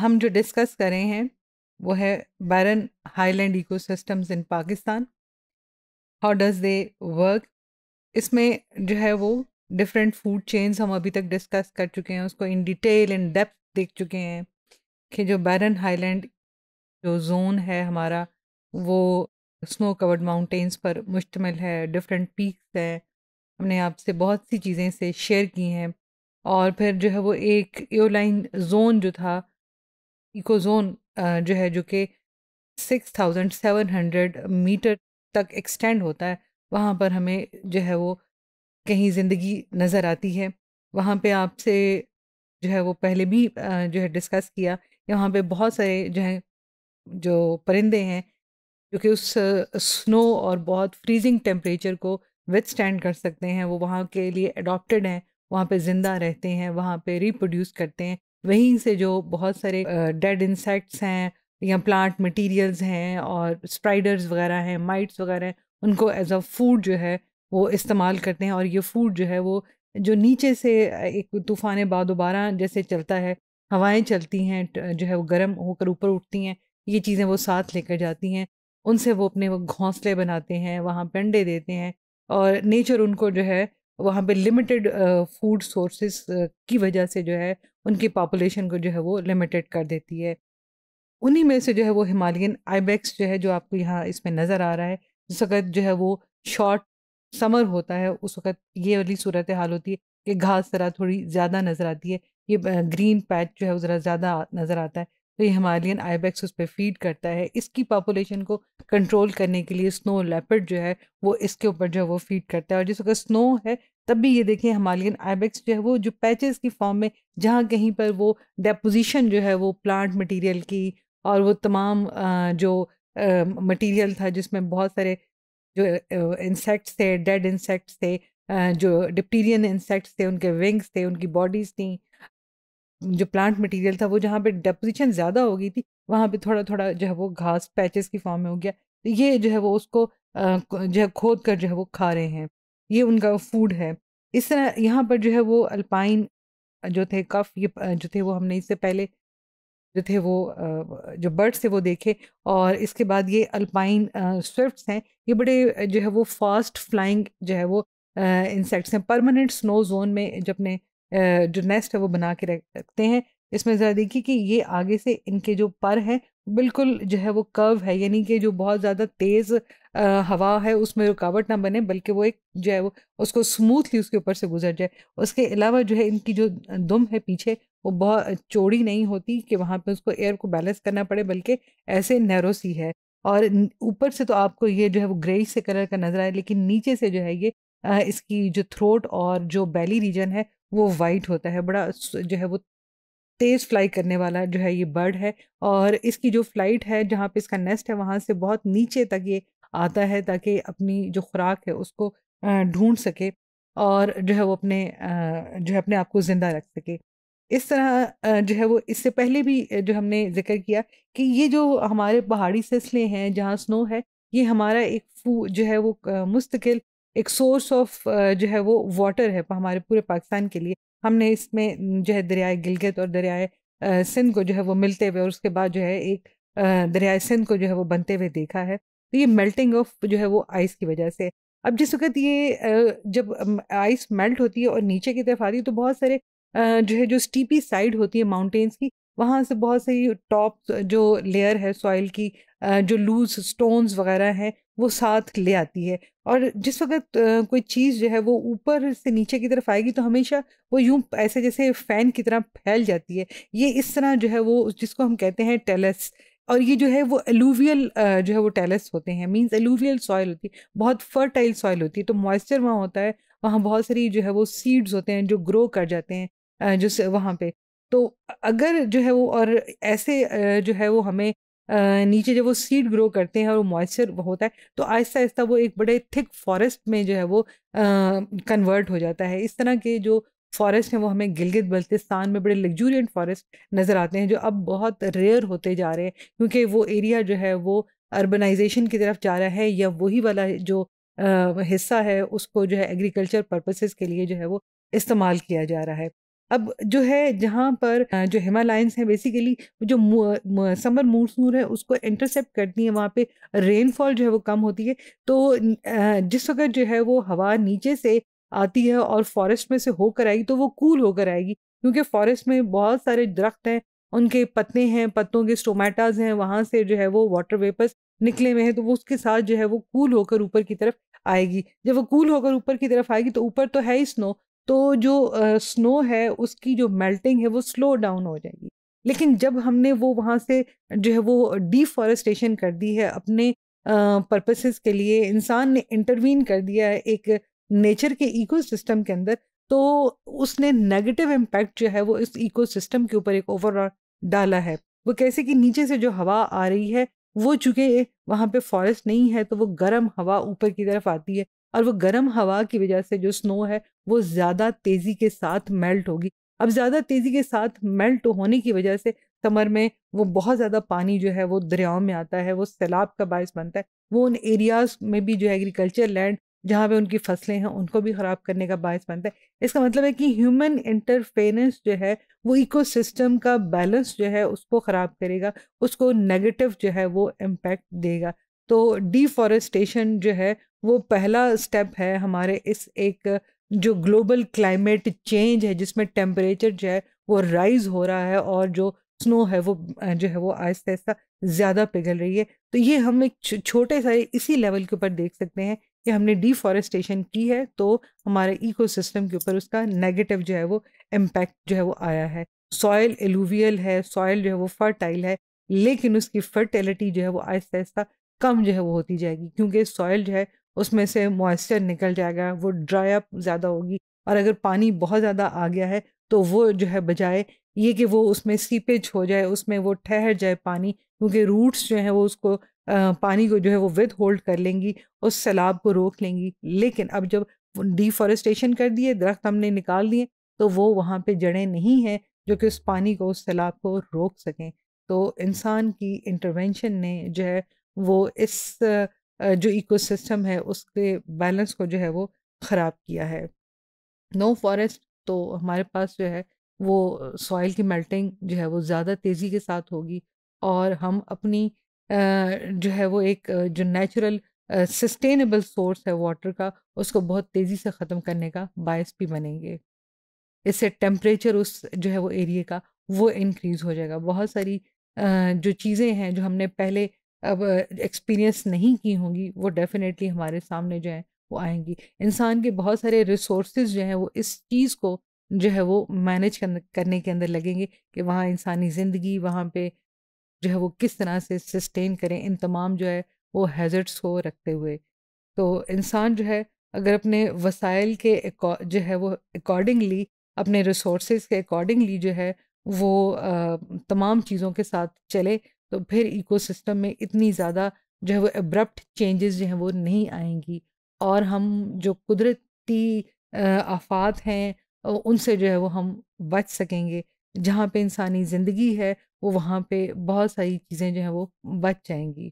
हम जो डिस्कस कर रहे हैं वो है barren highland ecosystems in Pakistan how does they work इसमें जो है वो डिफरेंट फूड चेन्स हम अभी तक डिस्कस कर चुके हैं उसको इन डिटेल इन डेप्थ देख चुके हैं कि जो बैरन हाईलैंड जो जोन है हमारा वो स्नो कवर्ड माउंटेन्स पर मुश्तमिल है डिफरेंट पीक्स हैं हमने आपसे बहुत सी चीज़ें से शेयर की हैं और फिर जो है वो एक एयरलाइन जोन जो था इकोजोन जो है जो कि six thousand seven hundred meter तक एक्सटेंड होता है वहाँ पर हमें जो है वो कहीं ज़िंदगी नज़र आती है वहाँ पे आपसे जो है वो पहले भी जो है डिस्कस किया कि वहाँ पे बहुत सारे जो है जो परिंदे हैं जो कि उस स्नो और बहुत फ्रीजिंग टेम्परेचर को विथ स्टैंड कर सकते हैं वो वहाँ के लिए अडॉप्टेड हैं वहाँ पे ज़िंदा रहते हैं वहाँ पे रिप्रोड्यूस करते हैं वहीं से जो बहुत सारे डेड इंसेक्ट्स हैं या प्लांट मटेरियल्स हैं और स्प्राइडर्स वगैरह हैं माइट्स वगैरह हैं उनको एज अ फूड जो है वो इस्तेमाल करते हैं और ये फूड जो है वो जो नीचे से एक तूफ़ान दोबारा जैसे चलता है हवाएं चलती हैं जो है वो गर्म होकर ऊपर उठती हैं ये चीज़ें वो साथ लेकर जाती हैं उनसे वो अपने वो घोंसले बनाते हैं वहाँ पे अंडे देते हैं और नेचर उनको जो है वहाँ पे लिमिटेड फूड सोर्सेस की वजह से जो है उनकी पॉपुलेशन को जो है वो लिमिटेड कर देती है उन्हीं में से जो है वो हिमालयन आईबैक्स जो है जो आपको यहाँ इसमें नज़र आ रहा है जिस वक्त जो है वो शॉर्ट समर होता है उस वक्त ये वाली सूरत हाल होती है कि घास ज़रा थोड़ी ज़्यादा नज़र आती है ये ग्रीन पैच जो है वो ज़रा ज़्यादा नज़र आता है तो ये हिमालयन आईबैक्स उस पर फीड करता है इसकी पॉपुलेशन को कंट्रोल करने के लिए स्नो लेपर्ड जो है वो इसके ऊपर जो है वो फीड करता है और जिस अगर स्नो है तब भी ये देखें हिमालयन आईबैक्स जो है वो जो पैचेस की फॉर्म में जहाँ कहीं पर वो डेपोजिशन जो है वो प्लांट मटीरियल की और वो तमाम जो मटीरियल था जिसमें बहुत सारे जो इंसेक्ट्स थे डेड इंसेक्ट्स थे जो डिप्टीरियन इंसेक्ट्स थे उनके विंग्स थे उनकी बॉडीज़ थी जो प्लांट मटेरियल था वो जहाँ पे डेपोजिशन ज़्यादा हो गई थी वहाँ पे थोड़ा थोड़ा जो है वो घास पैचेस की फॉर्म में हो गया ये जो है वो उसको जो है खोद कर जो है वो खा रहे हैं ये उनका फूड है इस तरह यहाँ पर जो है वो अल्पाइन जो थे कफ ये जो थे वो हमने इससे पहले जो थे वो जो बर्ड्स थे वो देखे और इसके बाद ये अल्पाइन स्विफ्ट हैं ये बड़े जो है वो फास्ट फ्लाइंग जो है वो इंसेक्ट्स हैं परमानेंट स्नो जोन में जो अपने जो नेस्ट है वो बना के रखते हैं इसमें ज़रा देखिए कि ये आगे से इनके जो पर हैं बिल्कुल जो है वो कर्व है यानी कि जो बहुत ज़्यादा तेज़ हवा है उसमें रुकावट ना बने बल्कि वो एक जो है वो उसको स्मूथली उसके ऊपर से गुजर जाए उसके अलावा जो है इनकी जो दुम है पीछे वो बहुत चौड़ी नहीं होती कि वहाँ पे उसको एयर को बैलेंस करना पड़े बल्कि ऐसे नैरो सी है और ऊपर से तो आपको ये जो है वो ग्रे से कलर का नज़र आए लेकिन नीचे से जो है ये इसकी जो थ्रोट और जो बैली रीजन है वो वाइट होता है बड़ा जो है वो तेज़ फ्लाई करने वाला जो है ये बर्ड है और इसकी जो फ्लाइट है जहाँ पे इसका नेस्ट है वहाँ से बहुत नीचे तक ये आता है ताकि अपनी जो खुराक है उसको ढूंढ सके और जो है वो अपने जो है अपने आप को ज़िंदा रख सके इस तरह जो है वो इससे पहले भी जो हमने जिक्र किया कि ये जो हमारे पहाड़ी सिलसिले हैं जहाँ स्नो है ये हमारा एक फू जो है वो मुस्तकिल एक सोर्स ऑफ जो है वो वाटर है हमारे पूरे पाकिस्तान के लिए हमने इसमें जो है दरियाए गिलगित और दरियाए सिंध को जो है वो मिलते हुए और उसके बाद जो है एक दरियाए सिंध को जो है वो बनते हुए देखा है तो ये मेल्टिंग ऑफ जो है वो आइस की वजह से अब जिस वक्त ये जब आइस मेल्ट होती है और नीचे की तरफ आती है तो बहुत सारे जो है जो स्टीपी साइड होती है माउंटेन्स की वहाँ से बहुत सारी टॉप जो लेयर है सॉइल की जो लूज स्टोन्स वगैरह हैं वो साथ ले आती है और जिस वक्त कोई चीज़ जो है वो ऊपर से नीचे की तरफ आएगी तो हमेशा वो यूं ऐसे जैसे फ़ैन की तरह फैल जाती है ये इस तरह जो है वो जिसको हम कहते हैं टेलस और ये जो है वो एलूवियल जो है वो टेलस होते हैं मीन्स एलूवियल सॉइल होती है बहुत फर्टाइल सॉइल होती है तो मॉइस्चर वहाँ होता है वहाँ बहुत सारी जो है वो सीड्स होते हैं जो ग्रो कर जाते हैं जो वहाँ पे तो अगर जो है वो और ऐसे जो है वो हमें नीचे जब वो सीड ग्रो करते हैं और वो मॉइस्चर होता है तो आहिस्ता आहिस्ता वो एक बड़े थिक फॉरेस्ट में जो है वो कन्वर्ट हो जाता है इस तरह के जो फॉरेस्ट हैं वो हमें गिलगित बल्तिस्तान में बड़े लग्जूरियंट फॉरेस्ट नज़र आते हैं जो अब बहुत रेयर होते जा रहे हैं क्योंकि वो एरिया जो है वो अर्बनाइजेशन की तरफ जा रहा है या वही वाला जो हिस्सा है उसको जो है एग्रीकल्चर पर्पसेस के लिए जो है वो इस्तेमाल किया जा रहा है अब जो है जहाँ पर जो हिमालयंस है बेसिकली जो समर मूरसूर है उसको इंटरसेप्ट करती है वहाँ पे रेनफॉल जो है वो कम होती है तो जिस वक्त जो है वो हवा नीचे से आती है और फॉरेस्ट में से होकर आएगी तो वो कूल होकर आएगी क्योंकि फॉरेस्ट में बहुत सारे दरख्त हैं उनके पत्ते हैं पत्तों के स्टोमेटाज हैं वहाँ से जो है वो वाटर वेपर्स निकले हुए हैं तो वो उसके साथ जो है वो कूल होकर ऊपर की तरफ आएगी जब वो कूल होकर ऊपर की तरफ आएगी तो ऊपर तो है ही स्नो तो जो स्नो है उसकी जो मेल्टिंग है वो स्लो डाउन हो जाएगी लेकिन जब हमने वो वहाँ से जो है वो डिफॉरेस्टेशन कर दी है अपने पर्पसेस के लिए इंसान ने इंटरवीन कर दिया है एक नेचर के इकोसिस्टम के अंदर तो उसने नेगेटिव इम्पैक्ट जो है वो इस इकोसिस्टम के ऊपर एक ओवरऑल डाला है वो कैसे कि नीचे से जो हवा आ रही है वो चूँकि वहाँ पे फॉरेस्ट नहीं है तो वो गर्म हवा ऊपर की तरफ आती है और वो गर्म हवा की वजह से जो स्नो है वो ज़्यादा तेज़ी के साथ मेल्ट होगी अब ज़्यादा तेज़ी के साथ मेल्ट होने की वजह से समर में वो बहुत ज़्यादा पानी जो है वो दरियाओं में आता है वो सैलाब का बायस बनता है वो उन एरियाज़ में भी जो है एग्रीकल्चर लैंड जहाँ पे उनकी फसलें हैं उनको भी ख़राब करने का बायस बनता है इसका मतलब है कि ह्यूमन इंटरफेरेंस जो है वो इकोसिस्टम का बैलेंस जो है उसको ख़राब करेगा उसको नेगेटिव जो है वो इम्पेक्ट देगा तो डिफॉरेस्टेशन जो है वो पहला स्टेप है हमारे इस एक जो ग्लोबल क्लाइमेट चेंज है जिसमें टेम्परेचर जो है वो राइज हो रहा है और जो स्नो है वो जो है वो आहिस्ता आहिस्ता ज़्यादा पिघल रही है तो ये हम एक छोटे सारे इसी लेवल के ऊपर देख सकते हैं कि हमने डिफॉरेस्टेशन की है तो हमारे इकोसिस्टम के ऊपर उसका नेगेटिव जो है वो इम्पैक्ट जो है वो आया है सॉयल एलुवियल है सॉयल जो है वो फर्टाइल है लेकिन उसकी फर्टिलिटी जो है वो आहिस्ता आहिस्ता कम जो है वो होती जाएगी क्योंकि सॉइल जो है उसमें से मॉइस्चर निकल जाएगा वो ड्राई अप ज़्यादा होगी और अगर पानी बहुत ज़्यादा आ गया है तो वो जो है बजाय ये कि वो उसमें सीपेज हो जाए उसमें वो ठहर जाए पानी क्योंकि रूट्स जो हैं वो उसको आ, पानी को जो है वो विद होल्ड कर लेंगी उस सैलाब को रोक लेंगी लेकिन अब जब डिफॉरेस्टेशन कर दिए दरख्त हमने निकाल दिए तो वो वहाँ पे जड़ें नहीं हैं जो कि उस पानी को उस सैलाब को रोक सकें तो इंसान की इंटरवेंशन ने जो है वो इस जो इकोसिस्टम है उसके बैलेंस को जो है वो ख़राब किया है नो फॉरेस्ट तो हमारे पास जो है वो सॉइल की मेल्टिंग जो है वो ज़्यादा तेज़ी के साथ होगी और हम अपनी जो है वो एक जो नेचुरल सस्टेनेबल सोर्स है वाटर का उसको बहुत तेज़ी से ख़त्म करने का बायस भी बनेंगे इससे टेम्परेचर उस जो है वो एरिए का वो इनक्रीज़ हो जाएगा बहुत सारी जो चीज़ें हैं जो हमने पहले अब एक्सपीरियंस नहीं की होंगी वो डेफिनेटली हमारे सामने जो है वो आएंगी इंसान के बहुत सारे रिसोर्स जो हैं वो इस चीज़ को जो है वो मैनेज करने के अंदर लगेंगे कि वहाँ इंसानी ज़िंदगी वहाँ पे जो है वो किस तरह से सस्टेन करें इन तमाम जो है वो हैज़र्ट्स को रखते हुए तो इंसान जो है अगर अपने वसाइल के जो है वो अकॉर्डिंगली अपने रिसोर्स के अकॉर्डिंगली जो है वो तमाम चीज़ों के साथ चले तो फिर इकोसिस्टम में इतनी ज़्यादा जो है वो एब्रप्ट चेंजेस जो हैं वो नहीं आएंगी और हम जो कुदरती आफात हैं उनसे जो है वो हम बच सकेंगे जहाँ पे इंसानी ज़िंदगी है वो वहाँ पे बहुत सारी चीज़ें जो हैं वो बच जाएंगी